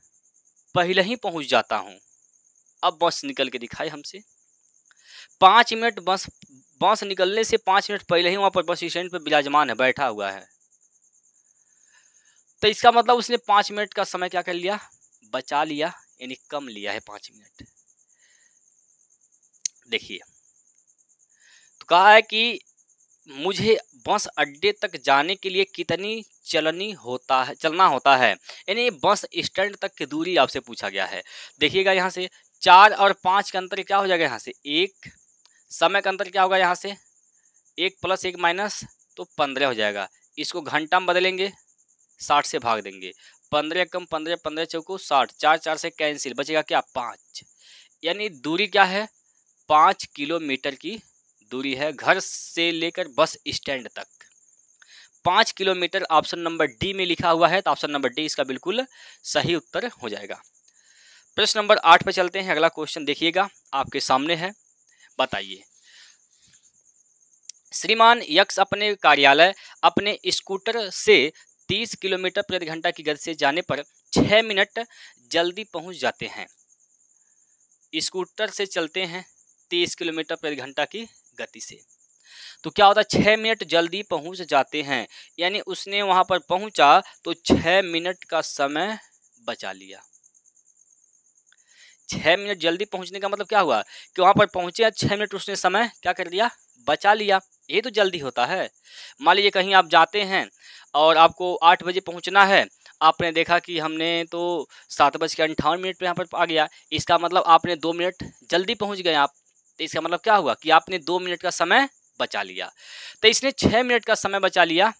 पहले ही पहुंच जाता हूं अब बस निकल के दिखाए हमसे पाँच मिनट बस बस निकलने से पाँच मिनट पहले ही वहां पर बस स्टैंड पर विराजमान है बैठा हुआ है तो इसका मतलब उसने पाँच मिनट का समय क्या कर लिया बचा लिया यानी कम लिया है पाँच मिनट देखिए कहा है कि मुझे बस अड्डे तक जाने के लिए कितनी चलनी होता है चलना होता है यानी बस स्टैंड तक की दूरी आपसे पूछा गया है देखिएगा यहाँ से चार और पाँच का अंतर क्या हो जाएगा यहाँ से एक समय का अंतर क्या होगा यहाँ से एक प्लस एक माइनस तो पंद्रह हो जाएगा इसको घंटा में बदलेंगे साठ से भाग देंगे पंद्रह कम पंद्रह पंद्रह चौको साठ चार चार से कैंसिल बचेगा क्या पाँच यानी दूरी क्या है पाँच किलोमीटर की दूरी है घर से लेकर बस स्टैंड तक पाँच किलोमीटर ऑप्शन नंबर डी में लिखा हुआ है तो ऑप्शन नंबर डी इसका बिल्कुल सही उत्तर हो जाएगा प्रश्न नंबर आठ पर चलते हैं अगला क्वेश्चन देखिएगा आपके सामने है बताइए श्रीमान यक्ष अपने कार्यालय अपने स्कूटर से 30 किलोमीटर प्रति घंटा की गति से जाने पर 6 मिनट जल्दी पहुंच जाते हैं स्कूटर से चलते हैं 30 किलोमीटर प्रति घंटा की गति से तो क्या होता है छः मिनट जल्दी पहुंच जाते हैं यानी उसने वहां पर पहुंचा तो छः मिनट का समय बचा लिया छः मिनट जल्दी पहुंचने का मतलब क्या हुआ कि वहां पर पहुंचे छः मिनट उसने समय क्या कर लिया बचा लिया ये तो जल्दी होता है मान लीजिए कहीं आप जाते हैं और आपको आठ बजे पहुंचना है आपने देखा कि हमने तो सात बज के अंठावन मिनट पर यहाँ पर आ गया इसका मतलब आपने दो मिनट जल्दी पहुँच गए आप तो इसका मतलब क्या हुआ कि आपने दो मिनट का समय बचा लिया तो इसने छः मिनट का समय बचा लिया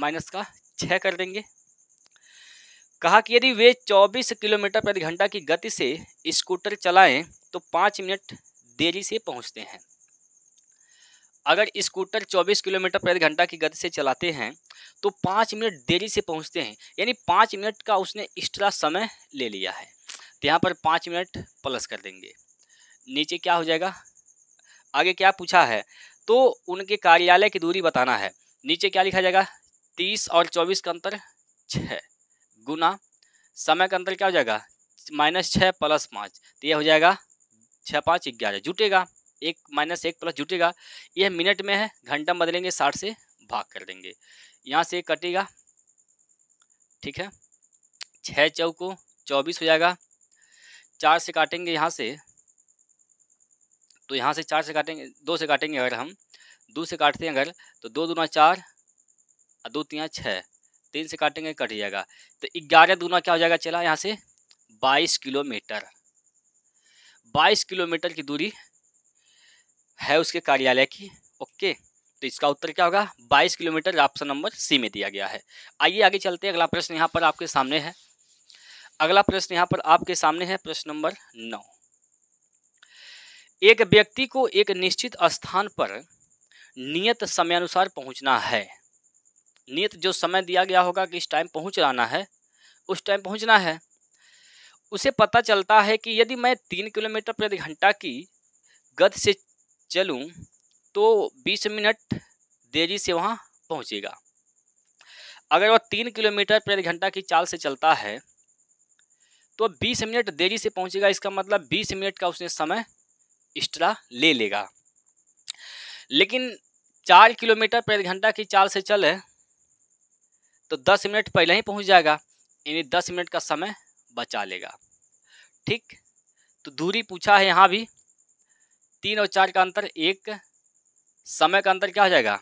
माइनस का छः कर देंगे कहा कि यदि वे 24 किलोमीटर प्रति घंटा की गति से स्कूटर चलाएं तो पाँच मिनट देरी से पहुंचते हैं अगर स्कूटर 24 किलोमीटर प्रति घंटा की गति से चलाते हैं तो पाँच मिनट देरी से पहुंचते हैं यानी पाँच मिनट का उसने एक्स्ट्रा समय ले लिया है तो यहाँ पर पाँच मिनट प्लस कर देंगे नीचे क्या हो जाएगा आगे क्या पूछा है तो उनके कार्यालय की दूरी बताना है नीचे क्या लिखा जाएगा तीस और चौबीस का अंतर छः गुना समय का अंतर क्या हो जाएगा माइनस छः प्लस पाँच तो यह हो जाएगा छः पाँच ग्यारह जुटेगा एक माइनस एक प्लस जुटेगा यह मिनट में है घंटा बदलेंगे साठ से भाग कर देंगे यहाँ से कटेगा ठीक है छः चौको चौबीस हो जाएगा चार से काटेंगे यहाँ से तो यहाँ से चार से काटेंगे दो से काटेंगे अगर हम दो से काटते हैं अगर तो दो दूना चार और दो तीन छः तीन से काटेंगे कट जाएगा तो ग्यारह दूना क्या हो जाएगा चला यहाँ से बाईस किलोमीटर बाईस किलोमीटर की दूरी है उसके कार्यालय की ओके तो इसका उत्तर क्या होगा बाईस किलोमीटर ऑप्शन नंबर सी में दिया गया है आइए आगे चलते हैं अगला प्रश्न यहाँ पर आपके सामने है अगला प्रश्न यहाँ पर आपके सामने है प्रश्न नंबर नौ एक व्यक्ति को एक निश्चित स्थान पर नियत समयानुसार पहुंचना है नियत जो समय दिया गया होगा कि इस टाइम पहुंच जाना है उस टाइम पहुंचना है उसे पता चलता है कि यदि मैं तीन किलोमीटर प्रति घंटा की गद से चलूं तो बीस मिनट देरी से वहाँ पहुँचेगा अगर वह तीन किलोमीटर प्रति घंटा की चाल से चलता है तो बीस मिनट देरी से पहुँचेगा इसका मतलब बीस मिनट का उसने समय एक्स्ट्रा ले लेगा लेकिन चार किलोमीटर प्रति घंटा की चाल से चले तो दस मिनट पहले ही पहुंच जाएगा यानी दस मिनट का समय बचा लेगा ठीक तो दूरी पूछा है यहाँ भी तीन और चार का अंतर एक समय का अंतर क्या हो जाएगा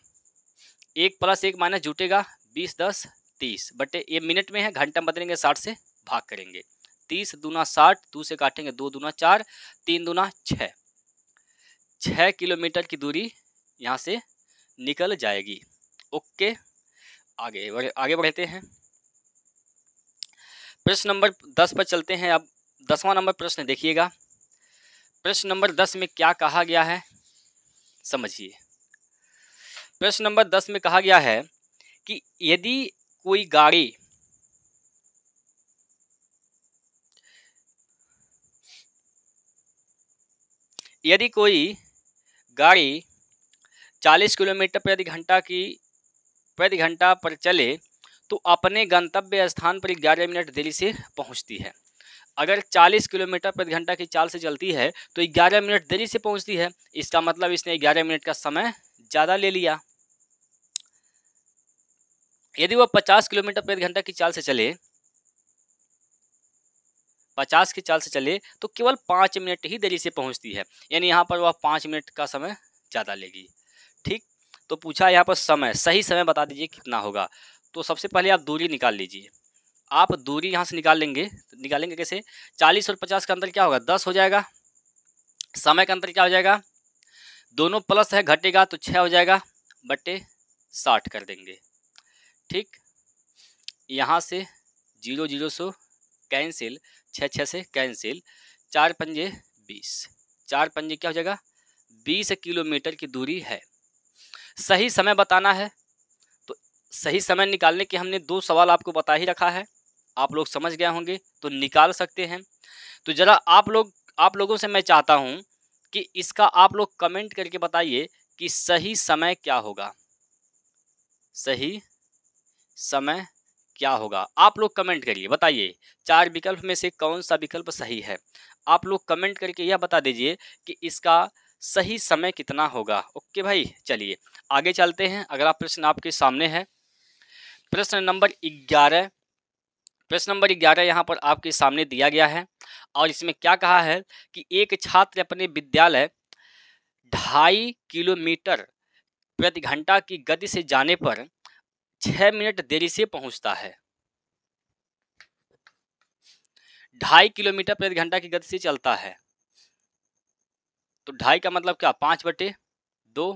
एक प्लस एक माइनस जुटेगा बीस दस तीस बटे ये मिनट में है घंटा बदलेंगे साठ से भाग करेंगे तीस दूना साठ दो से काटेंगे दो दूना चार तीन दूना छः छः किलोमीटर की दूरी यहाँ से निकल जाएगी ओके आगे बढ़े आगे बढ़ते हैं प्रश्न नंबर दस पर चलते हैं अब दसवां नंबर प्रश्न देखिएगा प्रश्न नंबर दस में क्या कहा गया है समझिए प्रश्न नंबर दस में कहा गया है कि यदि कोई गाड़ी यदि कोई गाड़ी 40 किलोमीटर प्रति घंटा की प्रति घंटा पर चले तो अपने गंतव्य स्थान पर ग्यारह मिनट देरी से पहुंचती है अगर 40 किलोमीटर प्रति घंटा की चाल से चलती है तो 11 मिनट देरी से पहुंचती है इसका मतलब इसने 11 मिनट का समय ज़्यादा ले लिया यदि वह 50 किलोमीटर प्रति घंटा की चाल से चले पचास की चाल से चले तो केवल पाँच मिनट ही देरी से पहुँचती है यानी यहाँ पर वह पाँच मिनट का समय ज़्यादा लेगी ठीक तो पूछा यहाँ पर समय सही समय बता दीजिए कितना होगा तो सबसे पहले आप दूरी निकाल लीजिए आप दूरी यहाँ से निकाल लेंगे तो निकालेंगे कैसे चालीस और पचास का अंतर क्या होगा दस हो जाएगा समय का अंतर क्या हो जाएगा दोनों प्लस है घटेगा तो छः हो जाएगा बटे साठ कर देंगे ठीक यहाँ से जीरो जीरो सो कैंसिल छः छः से कैंसिल चार पंजे बीस चार पंजे क्या हो जाएगा बीस किलोमीटर की दूरी है सही समय बताना है तो सही समय निकालने के हमने दो सवाल आपको बता ही रखा है आप लोग समझ गए होंगे तो निकाल सकते हैं तो ज़रा आप लोग आप लोगों से मैं चाहता हूँ कि इसका आप लोग कमेंट करके बताइए कि सही समय क्या होगा सही समय क्या होगा आप लोग कमेंट करिए बताइए चार विकल्प में से कौन सा विकल्प सही है आप लोग कमेंट करके यह बता दीजिए कि इसका सही समय कितना होगा ओके भाई चलिए आगे चलते हैं अगला प्रश्न आपके सामने है प्रश्न नंबर ग्यारह प्रश्न नंबर ग्यारह यहाँ पर आपके सामने दिया गया है और इसमें क्या कहा है कि एक छात्र अपने विद्यालय ढाई किलोमीटर प्रति घंटा की गति से जाने पर छह मिनट देरी से पहुंचता है ढाई किलोमीटर प्रति घंटा की गति से चलता है तो ढाई का मतलब क्या पांच बटे दो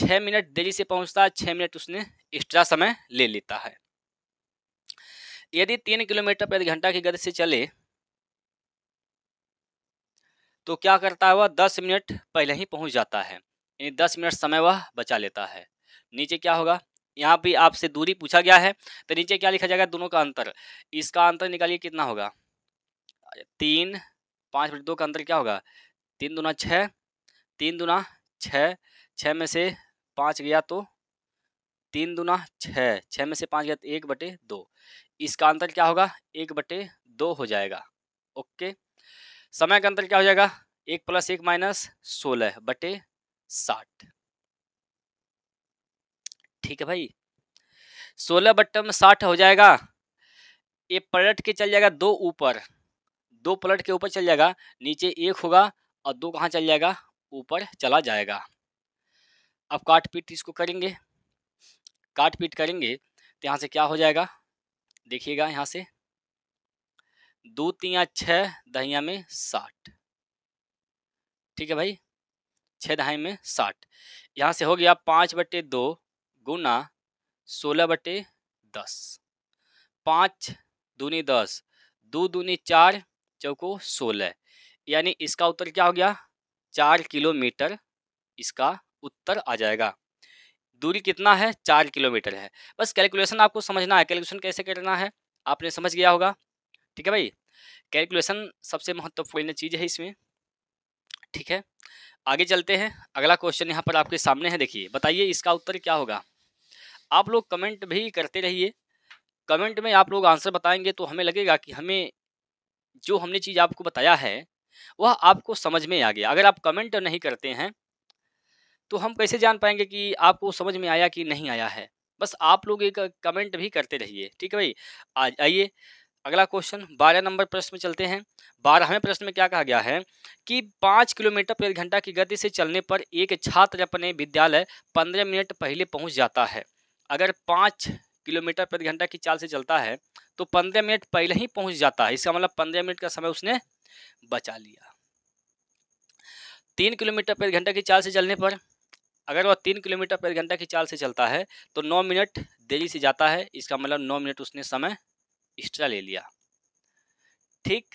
छह मिनट देरी से पहुंचता है छह मिनट उसने एक्स्ट्रा समय ले लेता है यदि तीन किलोमीटर प्रति घंटा की गति से चले तो क्या करता है वह दस मिनट पहले ही पहुंच जाता है यानी दस मिनट समय वह बचा लेता है नीचे क्या होगा यहाँ भी आपसे दूरी पूछा गया है तो नीचे क्या लिखा जाएगा दोनों का अंतर इसका अंतर निकालिए कितना होगा तीन पाँच बटे दो का अंतर क्या होगा तीन दुना छः तीन दुना छः छः में से पाँच गया तो तीन दुना छः छः में से पाँच गया तो एक बटे दो इसका अंतर क्या होगा एक बटे दो हो जाएगा ओके समय का अंतर क्या हो जाएगा एक प्लस एक माइनस सोलह बटे साठ ठीक है भाई सोलह बट्टम में साठ हो जाएगा ये पलट के चल जाएगा दो ऊपर दो पलट के ऊपर चल जाएगा नीचे एक होगा और दो कहाँ चल जाएगा ऊपर चला जाएगा अब काट पीट इसको करेंगे काट पीट करेंगे तो यहाँ से क्या हो जाएगा देखिएगा यहाँ से दो तिया छः दहिया में साठ ठीक है भाई छः दहाई में साठ यहाँ से हो गया पाँच बटे दो गुना सोलह बटे दस पाँच दूनी दस दो दूनी चार चौको सोलह यानी इसका उत्तर क्या हो गया चार किलोमीटर इसका उत्तर आ जाएगा दूरी कितना है चार किलोमीटर है बस कैलकुलेशन आपको समझना है कैलकुलेशन कैसे करना है आपने समझ गया होगा ठीक है भाई कैलकुलेशन सबसे महत्वपूर्ण चीज़ है इसमें ठीक है आगे चलते हैं अगला क्वेश्चन यहाँ पर आपके सामने है देखिए बताइए इसका उत्तर क्या होगा आप लोग कमेंट भी करते रहिए कमेंट में आप लोग आंसर बताएंगे तो हमें लगेगा कि हमें जो हमने चीज़ आपको बताया है वह आपको समझ में आ गया अगर आप कमेंट नहीं करते हैं तो हम कैसे जान पाएंगे कि आपको समझ में आया कि नहीं आया है बस आप लोग एक कमेंट भी करते रहिए ठीक है भाई आज आइए अगला क्वेश्चन बारह नंबर प्रश्न में चलते हैं बारहवें प्रश्न में क्या कहा गया है कि पाँच किलोमीटर प्रति घंटा की गति से चलने पर एक छात्र अपने विद्यालय पंद्रह मिनट पहले पहुंच जाता है अगर पाँच किलोमीटर प्रति घंटा की चाल से चलता है तो पंद्रह मिनट पहले ही पहुंच जाता है इसका मतलब पंद्रह मिनट का समय उसने बचा लिया तीन किलोमीटर प्रति घंटा की चाल से चलने पर अगर वह तीन किलोमीटर प्रति घंटा की चाल से चलता है तो नौ मिनट देरी से जाता है इसका मतलब नौ मिनट उसने समय एक्स्ट्रा ले लिया ठीक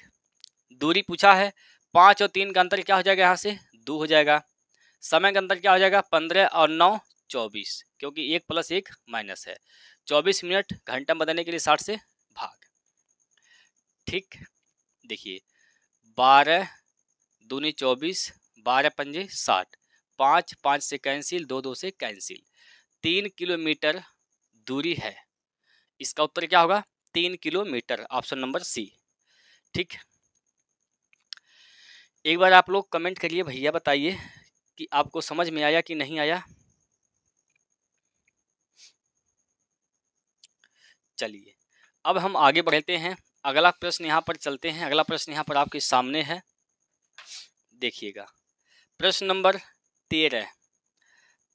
दूरी पूछा है पाँच और तीन का अंतर क्या हो जाएगा यहाँ से दो हो जाएगा समय का अंतर क्या हो जाएगा पंद्रह और नौ चौबीस क्योंकि एक प्लस एक माइनस है चौबीस मिनट घंटा बदलने के लिए साठ से भाग ठीक देखिए बारह दूनी चौबीस बारह पंजे साठ पाँच पाँच से कैंसिल दो दो से कैंसिल तीन किलोमीटर दूरी है इसका उत्तर क्या होगा तीन किलोमीटर ऑप्शन नंबर सी ठीक एक बार आप लोग कमेंट करिए भैया बताइए कि आपको समझ में आया कि नहीं आया चलिए अब हम आगे बढ़ते हैं अगला प्रश्न यहाँ पर चलते हैं अगला प्रश्न यहाँ पर आपके सामने है देखिएगा प्रश्न नंबर तेरह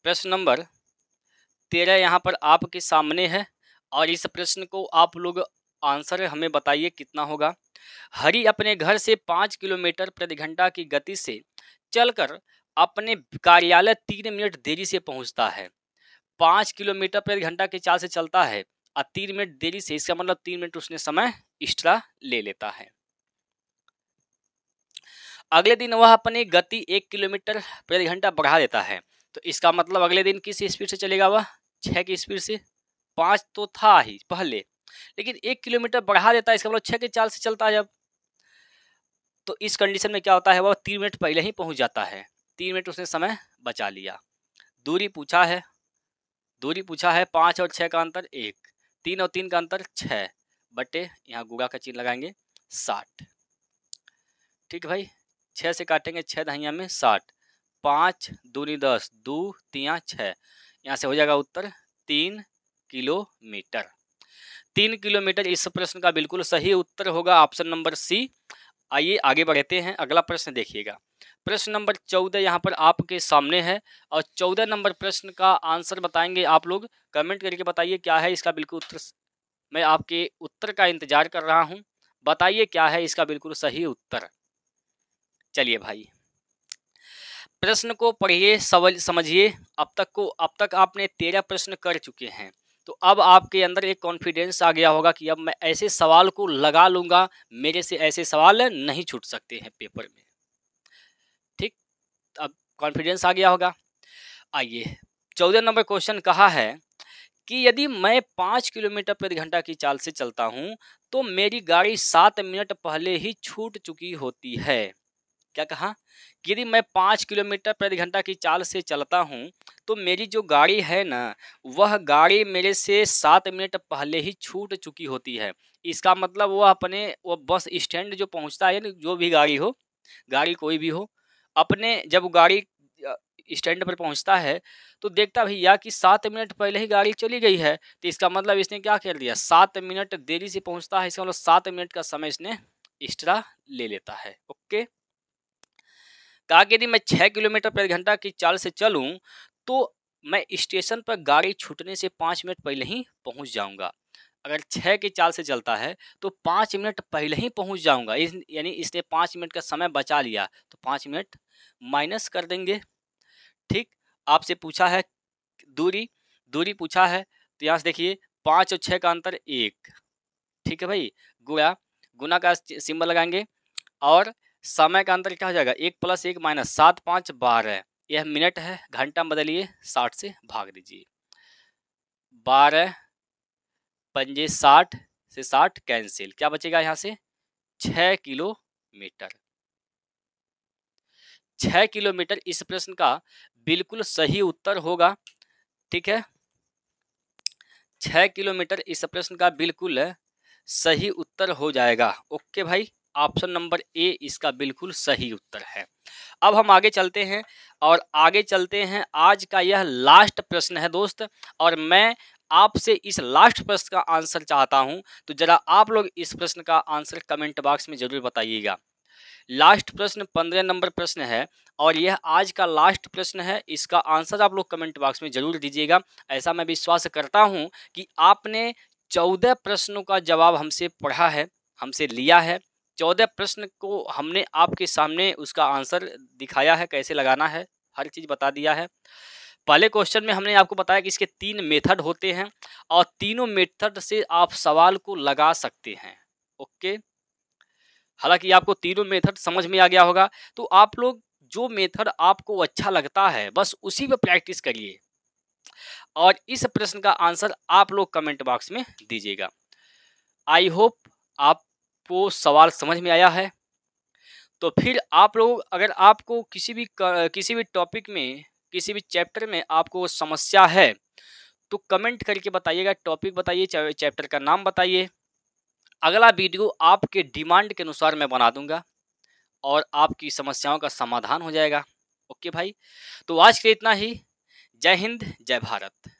प्रश्न नंबर तेरह यहाँ पर आपके सामने है और इस प्रश्न को आप लोग आंसर हमें बताइए कितना होगा हरी अपने घर से पाँच किलोमीटर प्रति घंटा की गति से चलकर अपने कार्यालय तीन मिनट देरी से पहुंचता है पाँच किलोमीटर प्रति घंटा के चाल से चलता है और तीन मिनट देरी से इसका मतलब तीन मिनट उसने समय एक्स्ट्रा ले लेता है अगले दिन वह अपनी गति एक किलोमीटर प्रति घंटा बढ़ा देता है तो इसका मतलब अगले दिन किस स्पीड से चलेगा वह छः की स्पीड से पाँच तो था ही पहले लेकिन एक किलोमीटर बढ़ा देता है इसका मतलब छः के चाल से चलता है जब तो इस कंडीशन में क्या होता है वह तीन मिनट पहले ही पहुंच जाता है तीन मिनट उसने समय बचा लिया दूरी पूछा है दूरी पूछा है पाँच और छः का अंतर एक तीन और तीन का अंतर छः बटे यहाँ गुगा का चिन्ह लगाएंगे साठ ठीक है भाई छः से काटेंगे छः दहाइया में साठ पाँच दूनी दस दो तिया छः यहाँ से हो जाएगा उत्तर तीन किलोमीटर तीन किलोमीटर इस प्रश्न का बिल्कुल सही उत्तर होगा ऑप्शन नंबर सी आइए आगे बढ़ते हैं अगला प्रश्न देखिएगा प्रश्न नंबर चौदह यहाँ पर आपके सामने है और चौदह नंबर प्रश्न का आंसर बताएंगे आप लोग कमेंट करके बताइए क्या है इसका बिल्कुल उत्तर मैं आपके उत्तर का इंतजार कर रहा हूँ बताइए क्या है इसका बिल्कुल सही उत्तर चलिए भाई प्रश्न को पढ़िए समझिए अब तक को अब तक आपने तेरह प्रश्न कर चुके हैं तो अब आपके अंदर एक कॉन्फिडेंस आ गया होगा कि अब मैं ऐसे सवाल को लगा लूँगा मेरे से ऐसे सवाल नहीं छूट सकते हैं पेपर में कॉन्फिडेंस आ गया होगा आइए चौदह नंबर क्वेश्चन कहा है कि यदि मैं पाँच किलोमीटर प्रति घंटा की चाल से चलता हूँ तो मेरी गाड़ी सात मिनट पहले ही छूट चुकी होती है क्या कहा कि यदि मैं पाँच किलोमीटर प्रति घंटा की चाल से चलता हूँ तो मेरी जो गाड़ी है ना वह गाड़ी मेरे से सात मिनट पहले ही छूट चुकी होती है इसका मतलब वह अपने वह बस स्टैंड जो पहुँचता है ना जो भी गाड़ी हो गाड़ी कोई भी हो अपने जब गाड़ी स्टैंड पर पहुंचता है तो देखता भैया कि सात मिनट पहले ही गाड़ी चली गई है तो इसका मतलब इसने क्या कर दिया सात मिनट देरी से पहुंचता है इसका मतलब सात मिनट का समय इसने एक्स्ट्रा ले लेता है ओके कहा कि यदि मैं छः किलोमीटर प्रति घंटा की चाल से चलूँ तो मैं स्टेशन पर गाड़ी छूटने से पाँच मिनट पहले ही पहुँच जाऊँगा अगर छः की चाल से चलता है तो पाँच मिनट पहले ही पहुंच जाऊंगा यानी इसने पाँच मिनट का समय बचा लिया तो पाँच मिनट माइनस कर देंगे ठीक आपसे पूछा है दूरी दूरी पूछा है तो यहाँ से देखिए पाँच और छः का अंतर एक ठीक है भाई गुड़ा गुना का सिंबल लगाएंगे और समय का अंतर क्या हो जाएगा एक प्लस एक माइनस सात पाँच बारह यह मिनट है घंटा बदलिए साठ से भाग दीजिए बारह पंजे साठ से साठ कैंसिल क्या बचेगा यहां से छ किलोमीटर छ किलोमीटर इस प्रश्न का बिल्कुल सही उत्तर होगा ठीक है छ किलोमीटर इस प्रश्न का बिल्कुल सही उत्तर हो जाएगा ओके भाई ऑप्शन नंबर ए इसका बिल्कुल सही उत्तर है अब हम आगे चलते हैं और आगे चलते हैं आज का यह लास्ट प्रश्न है दोस्त और मैं आपसे इस लास्ट प्रश्न का आंसर चाहता हूं तो जरा आप लोग इस प्रश्न का आंसर कमेंट बॉक्स में ज़रूर बताइएगा लास्ट प्रश्न पंद्रह नंबर प्रश्न है और यह आज का लास्ट प्रश्न है इसका आंसर आप लोग कमेंट बॉक्स में ज़रूर दीजिएगा ऐसा मैं विश्वास करता हूँ कि आपने चौदह प्रश्नों का जवाब हमसे पढ़ा है हमसे लिया है चौदह प्रश्न को हमने आपके सामने उसका आंसर दिखाया है कैसे लगाना है हर चीज़ बता दिया है पहले क्वेश्चन में हमने आपको बताया कि इसके तीन मेथड होते हैं और तीनों मेथड से आप सवाल को लगा सकते हैं ओके हालांकि आपको तीनों मेथड समझ में आ गया होगा तो आप लोग जो मेथड आपको अच्छा लगता है बस उसी पर प्रैक्टिस करिए और इस प्रश्न का आंसर आप लोग कमेंट बॉक्स में दीजिएगा आई होप आपको सवाल समझ में आया है तो फिर आप लोग अगर आपको किसी भी किसी भी टॉपिक में किसी भी चैप्टर में आपको समस्या है तो कमेंट करके बताइएगा टॉपिक बताइए चैप्टर का नाम बताइए अगला वीडियो आपके डिमांड के अनुसार मैं बना दूंगा और आपकी समस्याओं का समाधान हो जाएगा ओके भाई तो आज के लिए इतना ही जय हिंद जय भारत